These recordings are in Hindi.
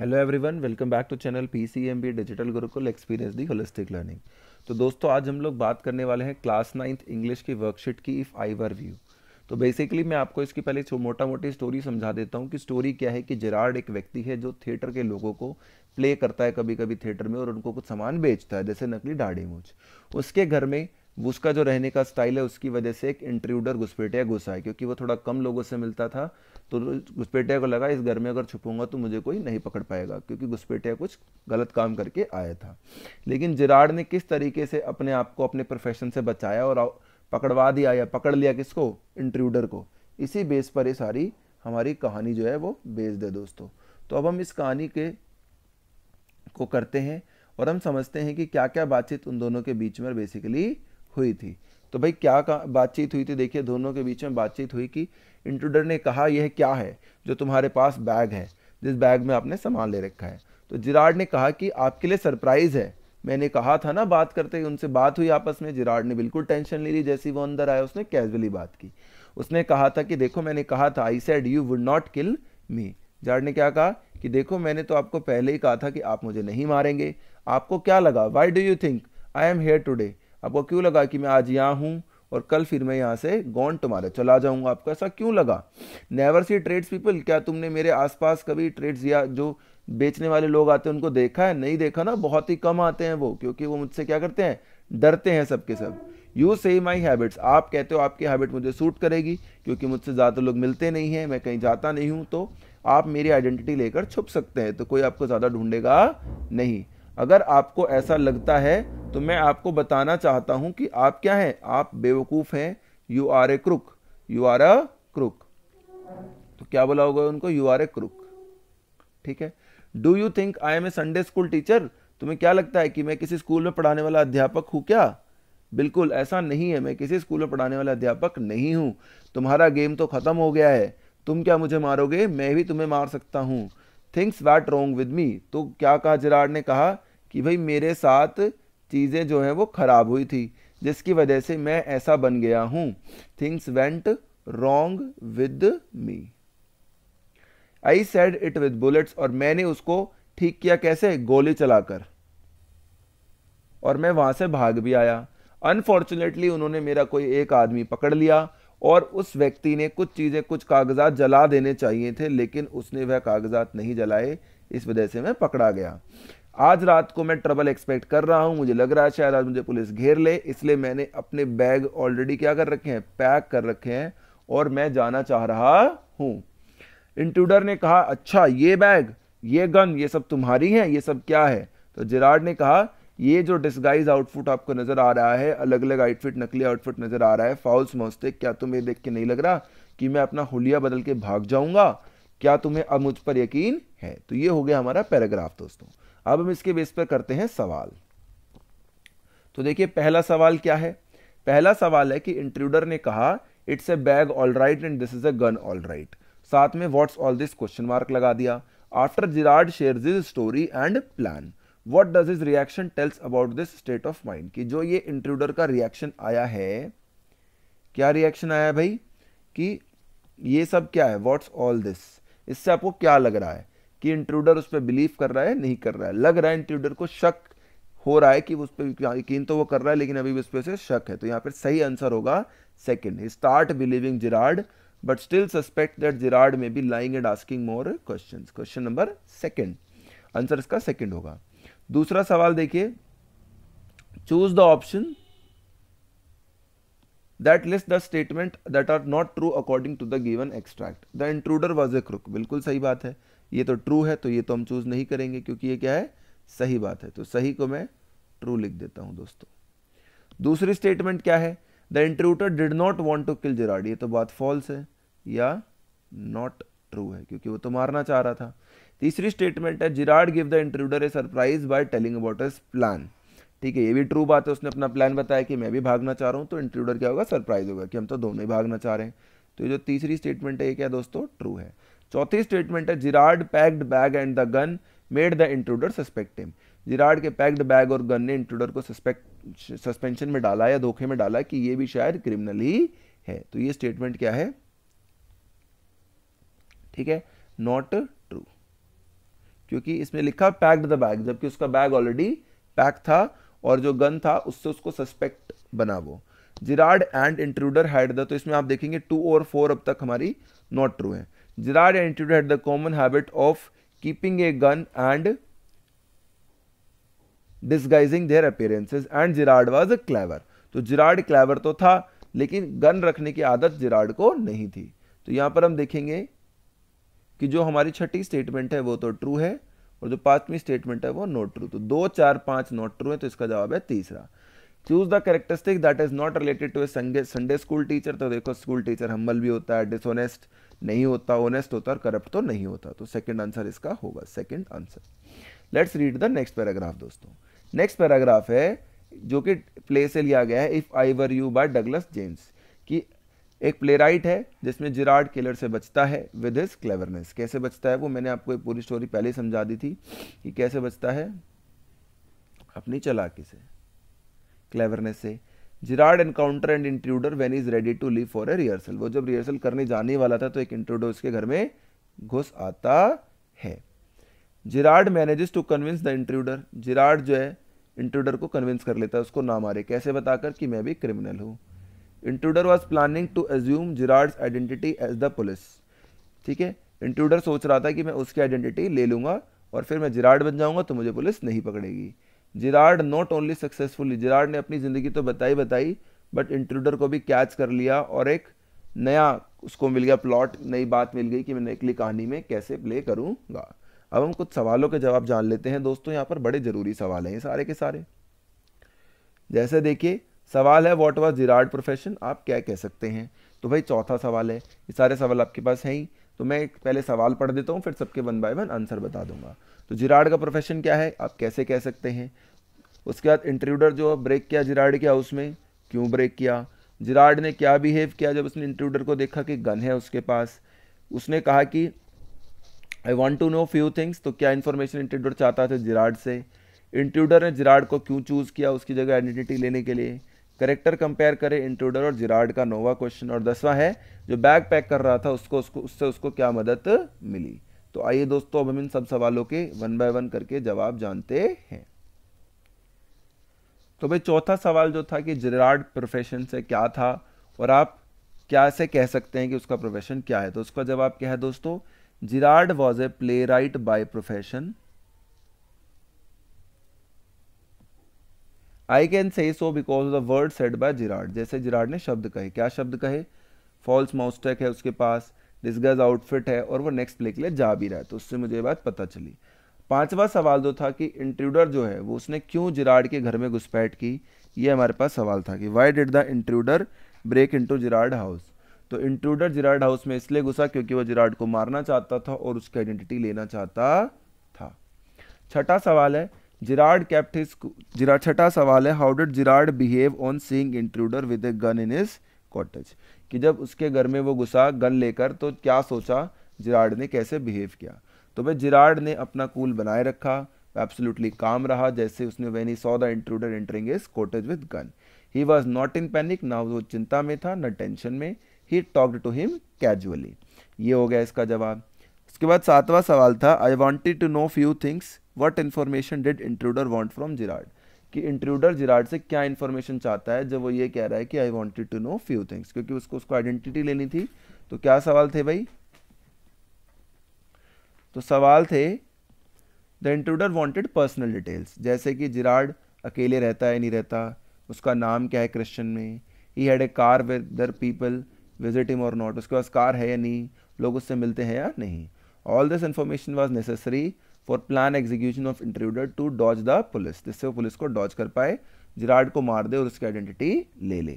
Hello everyone welcome back to channel PCMB digital Gurukul experience the holistic learning तो दोस्तों आज हम लोग बात करने वाले हैं क्लास नाइन्थ इंग्लिश की वर्कशीट की इफ़ आई वर व्यू तो बेसिकली मैं आपको इसकी पहले मोटा मोटी स्टोरी समझा देता हूँ कि स्टोरी क्या है कि जेराड एक व्यक्ति है जो थिएटर के लोगों को प्ले करता है कभी कभी थिएटर में और उनको कुछ सामान बेचता है जैसे नकली डाढ़ी मूछ उसके घर में उसका जो रहने का स्टाइल है उसकी वजह से एक इंट्रूडर घुसपेटिया घुसा है क्योंकि वो थोड़ा कम लोगों से मिलता था तो घुसपेटिया को लगा इस घर में अगर छुपूंगा तो मुझे कोई नहीं पकड़ पाएगा क्योंकि घुसपेटिया कुछ गलत काम करके आया था लेकिन जिराड ने किस तरीके से अपने आप को अपने प्रोफेशन से बचाया और पकड़वा दिया या पकड़ लिया किसको इंट्रूडर को इसी बेस पर ये सारी हमारी कहानी जो है वो बेच दे दोस्तों तो अब हम इस कहानी के को करते हैं और हम समझते हैं कि क्या क्या बातचीत उन दोनों के बीच में बेसिकली हुई थी तो भाई क्या बातचीत हुई थी देखिए दोनों के बीच में बातचीत हुई कि इंट्रूडर ने कहा यह क्या है जो तुम्हारे पास बैग है जिस बैग में आपने सामान ले रखा है तो जिराड ने कहा कि आपके लिए सरप्राइज़ है मैंने कहा था ना बात करते ही उनसे बात हुई आपस में जिराड ने बिल्कुल टेंशन ले ली जैसे वो अंदर आया उसने कैजुअली बात की उसने कहा था कि देखो मैंने कहा था I said you would not kill me Gerrard ने क्या कहा कि देखो मैंने तो आपको पहले ही कहा था कि आप मुझे नहीं मारेंगे आपको क्या लगा why do you think I am here today आपको क्यों लगा कि मैं आज यहाँ हूँ और कल फिर मैं यहाँ से गॉन टुमारे चला जाऊँगा आपको ऐसा क्यों लगा नेवर सी ट्रेड्स पीपल क्या तुमने मेरे आसपास कभी ट्रेड्स या जो बेचने वाले लोग आते हैं उनको देखा है नहीं देखा ना बहुत ही कम आते हैं वो क्योंकि वो मुझसे क्या करते हैं डरते हैं सबके सब यू से माई हैबिट्स आप कहते हो आपकी हैबिट मुझे सूट करेगी क्योंकि मुझसे ज़्यादा लोग मिलते नहीं हैं मैं कहीं जाता नहीं हूँ तो आप मेरी आइडेंटिटी लेकर छुप सकते हैं तो कोई आपको ज़्यादा ढूंढेगा नहीं अगर आपको ऐसा लगता है तो मैं आपको बताना चाहता हूं कि आप क्या हैं आप बेवकूफ़ हैं you are a crook you are a crook तो क्या बोला होगा उनको यू आर ए क्रुक ठीक है do you think I am a Sunday school teacher तुम्हें क्या लगता है कि मैं किसी स्कूल में पढ़ाने वाला अध्यापक हूं क्या बिल्कुल ऐसा नहीं है मैं किसी स्कूल में पढ़ाने वाला अध्यापक नहीं हूं तुम्हारा गेम तो ख़त्म हो गया है तुम क्या मुझे मारोगे मैं भी तुम्हें मार सकता हूं things went wrong with me तो क्या कहा जिराड ने कहा कि भाई मेरे साथ चीज़ें जो हैं वो ख़राब हुई थी जिसकी वजह से मैं ऐसा बन गया हूँ things went wrong with me I said it with bullets और मैंने उसको ठीक किया कैसे गोली चलाकर और मैं वहां से भाग भी आया अनफॉर्चुनेटली उन्होंने मेरा कोई एक आदमी पकड़ लिया और उस व्यक्ति ने कुछ चीज़ें कुछ कागजात जला देने चाहिए थे लेकिन उसने वह कागजात नहीं जलाए इस वजह से मैं पकड़ा गया आज रात को मैं ट्रबल एक्सपेक्ट कर रहा हूं मुझे लग रहा है शायद आज मुझे पुलिस घेर ले इसलिए मैंने अपने बैग ऑलरेडी क्या कर रखे हैं पैक कर रखे हैं और मैं जाना चाह रहा हूं इंट्रूडर ने कहा अच्छा ये बैग ये गन ये सब तुम्हारी है ये सब क्या है तो जिराड ने कहा ये जो डिस्गाइज आउटफिट आपको नज़र आ रहा है अलग अलग आउटफिट नकली आउटफिट नज़र आ रहा है फॉल्स मोस्ते क्या तुम्हें देख के नहीं लग रहा कि मैं अपना हुलिया बदल के भाग जाऊंगा क्या तुम्हें अब मुझ पर यकीन है तो ये हो गया हमारा पैराग्राफ दोस्तों अब हम इसके बेस पर करते हैं सवाल तो देखिए पहला सवाल क्या है पहला सवाल है कि इंट्रूडर ने कहा it's a bag all right and this is a gun all right साथ में what's all this question mark लगा दिया after Gerrard share this story and plan what does his reaction tells about this state of mind कि जो ये इंट्रूडर का रिएक्शन आया है क्या रिएक्शन आया भाई कि ये सब क्या है वॉट्स ऑल दिस इससे आपको क्या लग रहा है कि इंट्रूडर उस पर बिलीव कर रहा है नहीं कर रहा है लग रहा है इंट्रूडर को शक हो रहा है कि उस पर हाँ, यकीन तो वो कर रहा है लेकिन अभी भी उस पर उसे शक है तो यहाँ पर सही आंसर होगा second start believing Gerrard but still suspect that Gerrard may be lying and asking more question question number second answer इसका सेकेंड होगा दूसरा सवाल देखिए choose the option that list the statement that are not true according to the given extract the intruder was a crook बिल्कुल सही बात है ये तो ट्रू है तो ये तो हम चूज नहीं करेंगे क्योंकि ये क्या है सही बात है तो सही को मैं ट्रू लिख देता हूँ दोस्तों दूसरी स्टेटमेंट क्या है the intruder did not want to kill Gerrard ये तो बात फॉल्स है या नॉट ट्रू है क्योंकि वो तो मारना चाह रहा था तीसरी स्टेटमेंट है Gerrard give the intruder a surprise by telling about plan ठीक है ये भी ट्रू बात है उसने अपना प्लान बताया कि मैं भी भागना चाह रहा हूँ तो इंट्रूडर क्या होगा सरप्राइज होगा कि हम तो दोनों ही भागना चाह रहे हैं तो ये जो तीसरी स्टेटमेंट है ये क्या दोस्तों ट्रू है चौथी स्टेटमेंट है Gerrard packed bag and the gun made the intruder suspect him Gerrard के पैक्ड बैग और गन ने इंट्रूडर को सस्पेक्ट सस्पेंशन में डाला या धोखे में डाला कि ये भी शायद क्रिमिनल ही है तो ये स्टेटमेंट क्या है ठीक है नॉट ट्रू क्योंकि इसमें लिखा पैक्ड द बैग जबकि उसका बैग ऑलरेडी पैक था और जो गन था उससे उसको सस्पेक्ट बना वो Gerrard and intruder had the तो इसमें आप देखेंगे टू और फोर अब तक हमारी नॉट ट्रू है Gerrard and intruder had the common habit of keeping a gun and disguising their appearances and Gerrard was a clever तो जिराड क्लेवर तो था लेकिन गन रखने की आदत जिराड को नहीं थी तो यहां पर हम देखेंगे कि जो हमारी छठी स्टेटमेंट है वो तो ट्रू है और जो पांचवी स्टेटमेंट है वो नॉट ट्रू तो दो चार पांच नॉट ट्रू है तो इसका जवाब है तीसरा choose the characteristic that is not related to a Sunday school teacher तो देखो स्कूल टीचर हम्बल भी होता है डिसऑनेस्ट नहीं होता ऑनेस्ट होता और करप्ट तो नहीं होता तो सेकेंड आंसर इसका होगा second answer let's read the next paragraph दोस्तों नेक्स्ट पैराग्राफ है जो कि प्ले से लिया गया है if I were you by Douglas James कि एक प्लेराइट है जिसमें जिराड किलर से बचता है विद हिज क्लेवरनेस कैसे बचता है वो मैंने आपको एक पूरी स्टोरी पहले समझा दी थी कि कैसे बचता है अपनी चलाकी से क्लेवरनेस से Gerrard encounter and intruder when is ready to leave for a rehearsal वो जब रिहर्सल करने जाने वाला था तो एक इंट्रूडर उसके घर में घुस आता है Gerrard manages to convince the intruder Gerrard जो है इंट्रूडर को कन्विंस कर लेता है उसको ना मारे कैसे बताकर कि मैं भी क्रिमिनल हूँ intruder was planning to assume Gerrard's identity as the police ठीक है इंट्रूडर सोच रहा था कि मैं उसकी आइडेंटिटी ले लूँगा और फिर मैं जिराड बन जाऊँगा तो मुझे पुलिस नहीं पकड़ेगी Gerrard not only successfully Gerrard ने अपनी ज़िंदगी तो बताई बताई बट इंट्रूडर को भी कैच कर लिया और एक नया उसको मिल गया प्लॉट नई बात मिल गई कि मैं निकली कहानी में कैसे प्ले करूँगा अब हम कुछ सवालों के जवाब जान लेते हैं दोस्तों यहाँ पर बड़े ज़रूरी सवाल हैं सारे के सारे जैसे देखिए सवाल है वॉट वॉज जिराड प्रोफेशन आप क्या कह सकते हैं तो भाई चौथा सवाल है ये सारे सवाल आपके पास हैं ही तो मैं पहले सवाल पढ़ देता हूँ फिर सबके वन बाय वन आंसर बता दूंगा तो जिराड का प्रोफेशन क्या है आप कैसे कह सकते हैं उसके बाद इंट्रूडर जो ब्रेक किया जिराड के हाउस में क्यों ब्रेक किया जिराड ने क्या बिहेव किया जब उसने इंट्रूडर को देखा कि गन है उसके पास उसने कहा कि I want to know few things तो क्या इन्फॉर्मेशन इंट्रूडर चाहता था जिराड से इंट्रूडर ने जिराड को क्यों चूज़ किया उसकी जगह आइडेंटिटी लेने के लिए करेक्टर कंपेयर करें इंट्रूडर और जिराड का नोवा क्वेश्चन और दसवां है जो बैग पैक कर रहा था उसको उसको उससे उसको क्या मदद मिली तो आइए दोस्तों अब हम इन सब सवालों के वन बाय वन करके जवाब जानते हैं तो भाई चौथा सवाल जो था कि जिराड प्रोफेशन से क्या था और आप क्या से कह सकते हैं कि उसका प्रोफेशन क्या है तो उसका जवाब क्या है दोस्तों Gerrard was a playwright by profession I can say so because of the word said by Gerrard जैसे जिराड ने शब्द कहे क्या शब्द कहे फॉल्स माउस्टेक है उसके पास डिस्गज आउटफिट है और वो नेक्स्ट प्ले के लिए जा भी रहा है तो उससे मुझे ये बात पता चली पांचवा सवाल जो था कि इंट्रूडर जो है वो उसने क्यों जिराड के घर में घुसपैठ की ये हमारे पास सवाल था कि why did the intruder break into Gerrard house तो इंट्रूडर जिराड हाउस में इसलिए घुसा क्योंकि वो जिराड को मारना चाहता था और उसकी आइडेंटिटी लेना चाहता था छठा सवाल है जिराड कैप्ट जिरा छठा सवाल है how did Gerrard behave on seeing intruder with a gun in his cottage कि जब उसके घर में वो घुसा गन लेकर तो क्या सोचा जिराड ने कैसे बिहेव किया तो भाई जिराड ने अपना कूल बनाए रखा एब्सोल्युटली काम रहा जैसे उसने when he saw the intruder entering his cottage with gun he was not in panic ना वो चिंता में था ना टेंशन में he talked to him casually ये हो गया इसका जवाब उसके बाद सातवां सवाल था I wanted to know few things what information did intruder want from Gerrard कि इंट्रूडर जिराड से क्या इन्फॉर्मेशन चाहता है जब वो ये कह रहा है कि I wanted to know few things क्योंकि उसको उसको आइडेंटिटी लेनी थी तो क्या सवाल थे भाई तो सवाल थे the intruder wanted personal details जैसे कि जिराड अकेले रहता है नहीं रहता उसका नाम क्या है क्रिश्चन में he had a car with their people visit him और नॉट उसके पास कार है या नहीं लोग उससे मिलते हैं या नहीं all this information was necessary for plan execution of intruder to dodge the police जिससे वो पुलिस को डॉज कर पाए जिराड को मार दे और उसकी आइडेंटिटी ले ले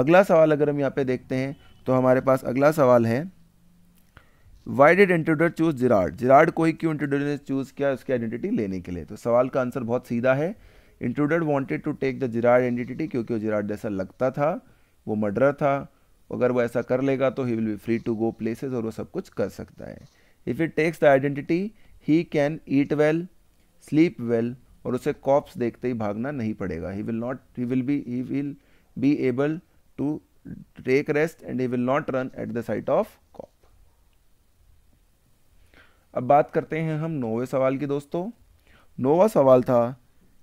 अगला सवाल अगर हम यहाँ पे देखते हैं तो हमारे पास अगला सवाल है why did intruder choose Gerrard Gerrard को ही क्यों इंट्रोडर ने चूज किया उसकी आइडेंटिटी लेने के लिए तो सवाल का आंसर बहुत सीधा है intruder wanted to take the Gerrard identity क्योंकि वो जिराड जैसा लगता था वो मर्डर था अगर वो ऐसा कर लेगा तो he will be free to go places और वो सब कुछ कर सकता है if it takes the identity he can eat well sleep well और उसे कॉप्स देखते ही भागना नहीं पड़ेगा he will not he will be he will be able to take rest and he will not run at the sight of cop अब बात करते हैं हम नोवे सवाल की दोस्तों नोवा सवाल था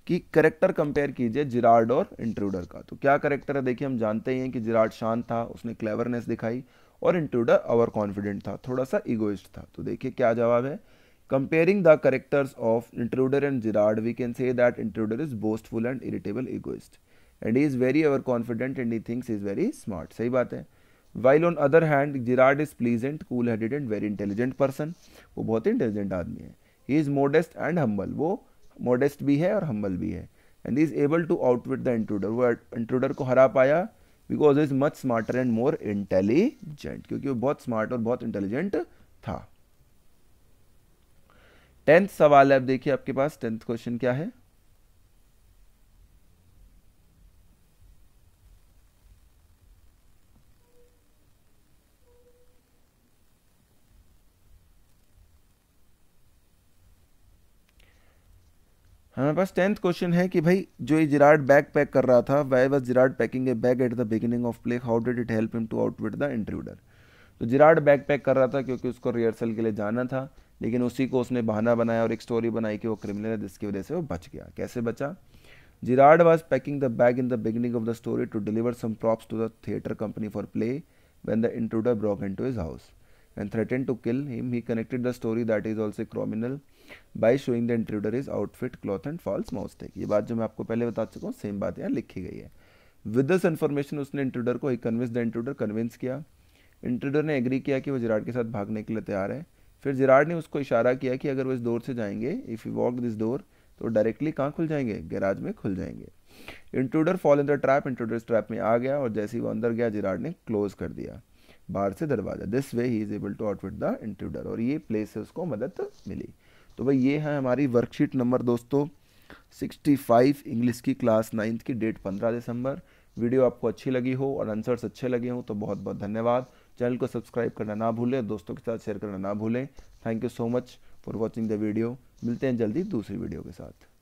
कि करेक्टर कंपेयर कीजिए जिराड और इंट्रूडर का तो क्या करेक्टर है देखिए हम जानते ही हैं कि जिराड शांत था उसने क्लेवरनेस दिखाई और इंट्रूडर ओवर कॉन्फिडेंट था थोड़ा सा इगोइस्ट था तो देखिए क्या जवाब है Comparing the characters of Intruder and Girard, we can say that Intruder is boastful and irritable egoist and he is very overconfident and he thinks he is very smart. सही बात है while on other hand Gerrard is pleasant cool headed and very intelligent person वो बहुत इंटेलिजेंट आदमी है he is modest and humble वो मोडेस्ट भी है और हम्बल भी है and is able to outwit the intruder वो इंट्रूडर को हरा पाया because is much smarter and more intelligent क्योंकि वो बहुत स्मार्ट और बहुत इंटेलिजेंट था टेंथ सवाल है अब देखिए आपके पास टेंथ क्वेश्चन क्या है हमारे पास टेंथ क्वेश्चन है कि भाई जो ये जिराड बैग पैक कर रहा था why was Gerrard packing a bag at the beginning of play how did it help him to outwit the intruder तो जिराड बैग पैक कर रहा था क्योंकि उसको रिहर्सल के लिए जाना था लेकिन उसी को उसने बहाना बनाया और एक स्टोरी बनाई कि वो क्रिमिनल है जिसकी वजह से वो बच गया कैसे बचा Gerrard was packing the bag in the beginning of the story to deliver some props to the theatre company for play when the intruder broke in to his house and threatened to kill him, he connected the story that is criminal by showing the the his outfit cloth and false moustache ये बात जो मैं आपको पहले बता चुका हूँ सेम बात यहाँ लिखी गई है विद दिस इन्फॉर्मेशन उसने इंट्रूडर को ही कन्विंस द इंट्रूडर कन्विंस किया इंट्रूडर ने एग्री किया कि वो जिराड के साथ भागने के लिए तैयार है फिर जिराड ने उसको इशारा किया कि अगर वो इस डोर से जाएंगे if you walk this door तो डायरेक्टली कहाँ खुल जाएंगे गैराज में खुल जाएंगे intruder fall in the trap intruder इस ट्रैप में आ गया और जैसे ही वो अंदर गया जिराड ने क्लोज कर दिया बाहर से दरवाज़ा this way he is able to आउटफिट द इंट्रूडर और ये प्लेस से उसको मदद मिली तो भाई ये है हमारी वर्कशीट नंबर दोस्तों 65 इंग्लिश की क्लास नाइन्थ की डेट 15 दिसंबर वीडियो आपको अच्छी लगी हो और आंसर्स अच्छे लगे हों तो बहुत बहुत धन्यवाद चैनल को सब्सक्राइब करना ना भूलें दोस्तों के साथ शेयर करना ना भूलें thank you so much for watching the video मिलते हैं जल्दी दूसरी वीडियो के साथ